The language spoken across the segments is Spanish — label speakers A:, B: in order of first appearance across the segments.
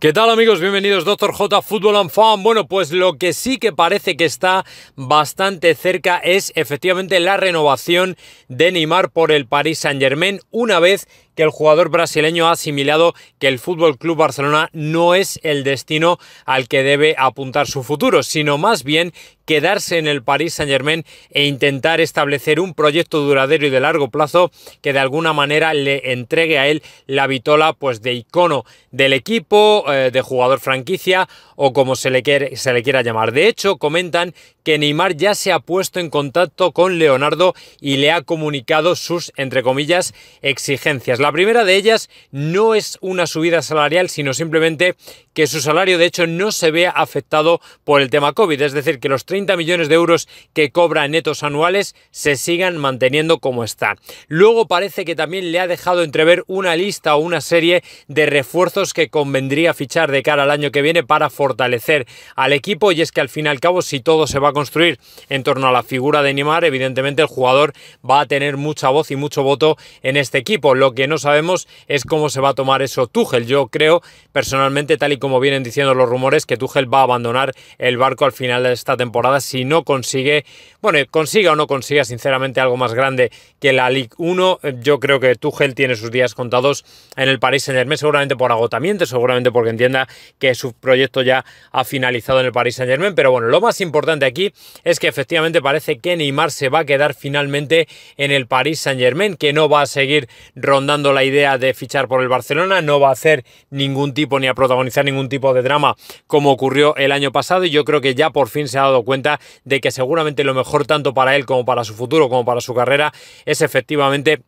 A: ¿Qué tal amigos? Bienvenidos Doctor J Fútbol and Fan. Bueno, pues lo que sí que parece que está bastante cerca es efectivamente la renovación de Neymar por el Paris Saint Germain una vez que el jugador brasileño ha asimilado que el Fútbol Club Barcelona no es el destino al que debe apuntar su futuro, sino más bien quedarse en el Paris Saint-Germain e intentar establecer un proyecto duradero y de largo plazo que de alguna manera le entregue a él la vitola pues de icono del equipo, eh, de jugador franquicia o como se le, quiera llamar. De hecho, comentan que Neymar ya se ha puesto en contacto con Leonardo y le ha comunicado sus, entre comillas, exigencias. La primera de ellas no es una subida salarial, sino simplemente que su salario de hecho no se vea afectado por el tema COVID, es decir, que los 30 millones de euros que cobra netos anuales se sigan manteniendo como está. Luego parece que también le ha dejado entrever una lista o una serie de refuerzos que convendría fichar de cara al año que viene para fortalecer al equipo y es que al fin y al cabo si todo se va a construir en torno a la figura de Neymar, evidentemente el jugador va a tener mucha voz y mucho voto en este equipo, lo que no sabemos es cómo se va a tomar eso Tuchel. Yo creo, personalmente, tal y como vienen diciendo los rumores, que Tuchel va a abandonar el barco al final de esta temporada si no consigue, bueno, consiga o no consiga, sinceramente, algo más grande que la Ligue 1. Yo creo que Tuchel tiene sus días contados en el Paris Saint-Germain, seguramente por agotamiento, seguramente porque entienda que su proyecto ya ha finalizado en el Paris Saint-Germain. Pero bueno, lo más importante aquí es que efectivamente parece que Neymar se va a quedar finalmente en el Paris Saint-Germain, que no va a seguir rondando la idea de fichar por el Barcelona, no va a hacer ningún tipo ni a protagonizar ningún tipo de drama como ocurrió el año pasado y yo creo que ya por fin se ha dado cuenta de que seguramente lo mejor tanto para él como para su futuro, como para su carrera, es efectivamente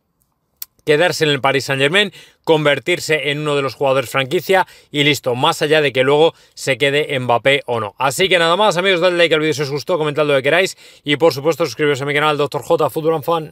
A: quedarse en el Paris Saint Germain, convertirse en uno de los jugadores franquicia y listo, más allá de que luego se quede Mbappé o no. Así que nada más amigos, dadle like al vídeo si os gustó, comentad lo que queráis y por supuesto suscribiros a mi canal Dr. J Fan.